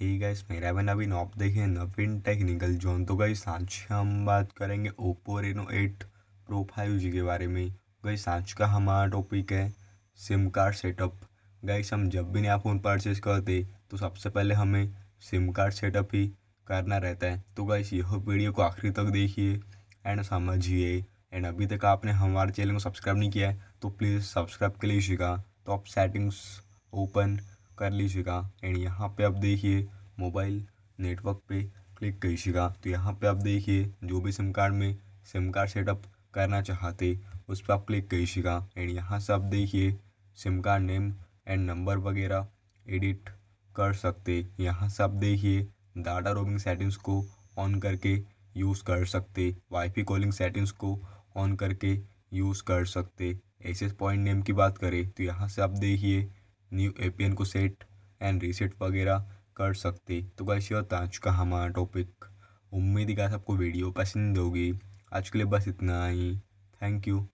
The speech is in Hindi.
ही गाइस मेरा बना अभी नॉप देखे नवीन टेक्निकल जोन तो गई आज हम बात करेंगे Oppo Reno eight pro five G के बारे में गई आज का हमारा टॉपिक है सिम कार्ड सेटअप गाइस हम जब भी नया फ़ोन परचेज करते तो सबसे पहले हमें सिम कार्ड सेटअप ही करना रहता है तो गाइस यह वीडियो को आखिरी तक देखिए एंड समझिए एंड अभी तक आपने हमारे चैनल को सब्सक्राइब नहीं किया है तो प्लीज़ सब्सक्राइब के लिए लीजिएगा तो आप सेटिंग्स ओपन कर लीजिएगा एंड यहाँ पे आप देखिए मोबाइल नेटवर्क पे क्लिक कीजिएगा तो यहाँ पे आप देखिए जो भी सिम कार्ड में सिम कार्ड सेटअप करना चाहते उस पर आप क्लिक कीजिएगा एंड यहाँ से आप देखिए sim card name and number वगैरह एडिट कर सकते यहाँ से आप देखिए डाटा रोमिंग सेटिंग्स को ऑन करके यूज़ कर सकते वाईफाई कॉलिंग सेटिंग्स को ऑन करके यूज़ कर सकते एक्सेस पॉइंट नेम की बात करें तो यहाँ से आप देखिए न्यू ए को सेट एंड रीसेट वगैरह कर सकते तो गाइस ये था आज का हमारा टॉपिक उम्मीद है आपको वीडियो पसंद होगी आज के लिए बस इतना ही थैंक यू